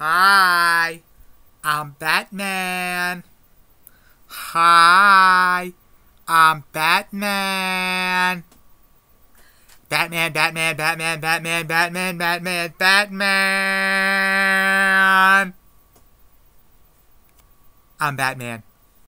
Hi, I'm Batman. Hi, I'm Batman. Batman, Batman, Batman, Batman, Batman, Batman, Batman. I'm Batman.